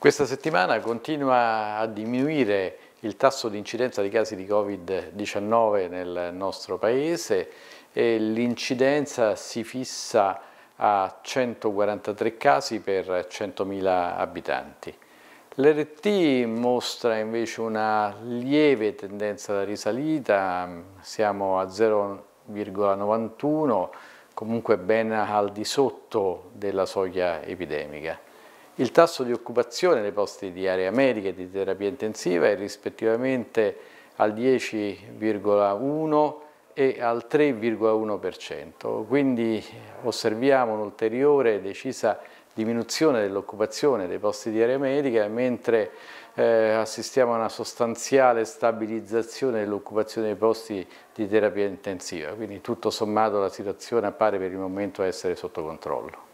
Questa settimana continua a diminuire il tasso di incidenza di casi di Covid-19 nel nostro Paese e l'incidenza si fissa a 143 casi per 100.000 abitanti. L'RT mostra invece una lieve tendenza alla risalita, siamo a 0,91, comunque ben al di sotto della soglia epidemica. Il tasso di occupazione dei posti di area medica e di terapia intensiva è rispettivamente al 10,1 e al 3,1%, quindi osserviamo un'ulteriore decisa diminuzione dell'occupazione dei posti di area medica, mentre eh, assistiamo a una sostanziale stabilizzazione dell'occupazione dei posti di terapia intensiva, quindi tutto sommato la situazione appare per il momento essere sotto controllo.